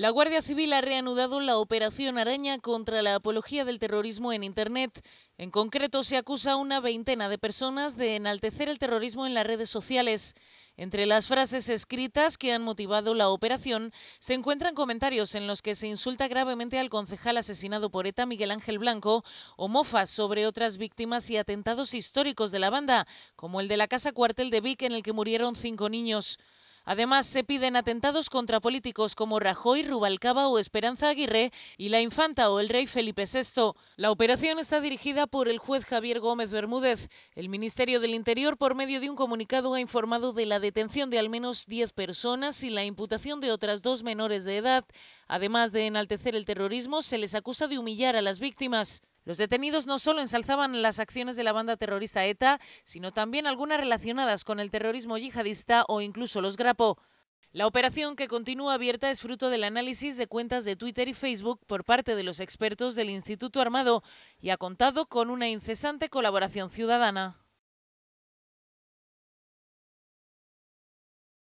La Guardia Civil ha reanudado la operación Araña contra la apología del terrorismo en Internet. En concreto, se acusa a una veintena de personas de enaltecer el terrorismo en las redes sociales. Entre las frases escritas que han motivado la operación se encuentran comentarios en los que se insulta gravemente al concejal asesinado por ETA Miguel Ángel Blanco o mofas sobre otras víctimas y atentados históricos de la banda, como el de la casa cuartel de Vic en el que murieron cinco niños. Además, se piden atentados contra políticos como Rajoy, Rubalcaba o Esperanza Aguirre y la infanta o el rey Felipe VI. La operación está dirigida por el juez Javier Gómez Bermúdez. El Ministerio del Interior, por medio de un comunicado, ha informado de la detención de al menos 10 personas y la imputación de otras dos menores de edad. Además de enaltecer el terrorismo, se les acusa de humillar a las víctimas. Los detenidos no solo ensalzaban las acciones de la banda terrorista ETA, sino también algunas relacionadas con el terrorismo yihadista o incluso los grapo. La operación que continúa abierta es fruto del análisis de cuentas de Twitter y Facebook por parte de los expertos del Instituto Armado y ha contado con una incesante colaboración ciudadana.